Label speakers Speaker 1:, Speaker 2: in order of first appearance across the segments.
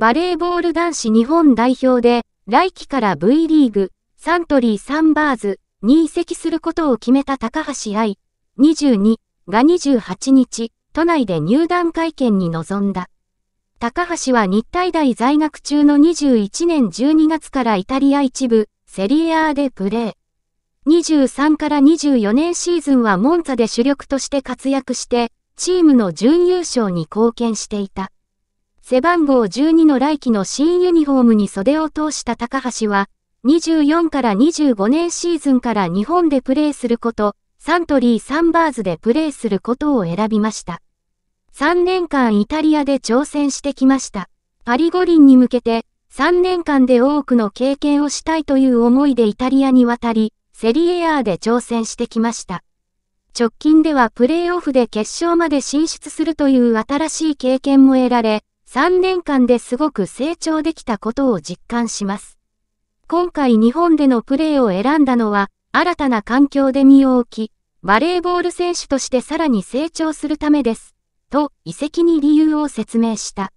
Speaker 1: バレーボール男子日本代表で、来季から V リーグ、サントリーサンバーズに移籍することを決めた高橋愛、22が28日、都内で入団会見に臨んだ。高橋は日体大在学中の21年12月からイタリア一部、セリエ A でプレー。23から24年シーズンはモンツァで主力として活躍して、チームの準優勝に貢献していた。背番号12の来季の新ユニフォームに袖を通した高橋は、24から25年シーズンから日本でプレーすること、サントリーサンバーズでプレーすることを選びました。3年間イタリアで挑戦してきました。パリ五輪に向けて、3年間で多くの経験をしたいという思いでイタリアに渡り、セリエーで挑戦してきました。直近ではプレーオフで決勝まで進出するという新しい経験も得られ、3年間ですごく成長できたことを実感します。今回日本でのプレーを選んだのは、新たな環境で身を置き、バレーボール選手としてさらに成長するためです。と、遺跡に理由を説明した。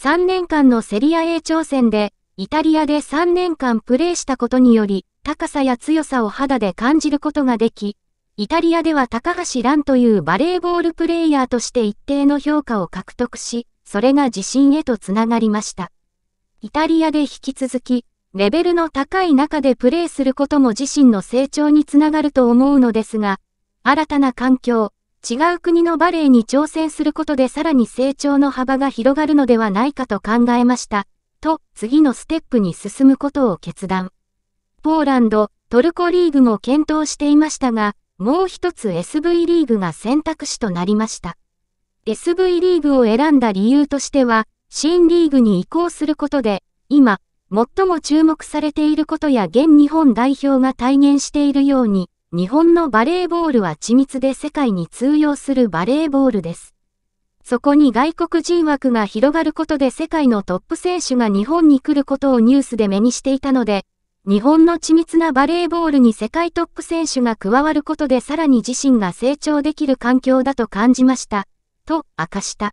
Speaker 1: 3年間のセリア A 挑戦で、イタリアで3年間プレーしたことにより、高さや強さを肌で感じることができ、イタリアでは高橋蘭というバレーボールプレイヤーとして一定の評価を獲得し、それが地震へとつながりました。イタリアで引き続き、レベルの高い中でプレーすることも自身の成長につながると思うのですが、新たな環境、違う国のバレエに挑戦することでさらに成長の幅が広がるのではないかと考えました。と、次のステップに進むことを決断。ポーランド、トルコリーグも検討していましたが、もう一つ SV リーグが選択肢となりました。SV リーグを選んだ理由としては、新リーグに移行することで、今、最も注目されていることや現日本代表が体現しているように、日本のバレーボールは緻密で世界に通用するバレーボールです。そこに外国人枠が広がることで世界のトップ選手が日本に来ることをニュースで目にしていたので、日本の緻密なバレーボールに世界トップ選手が加わることでさらに自身が成長できる環境だと感じました。と明かした。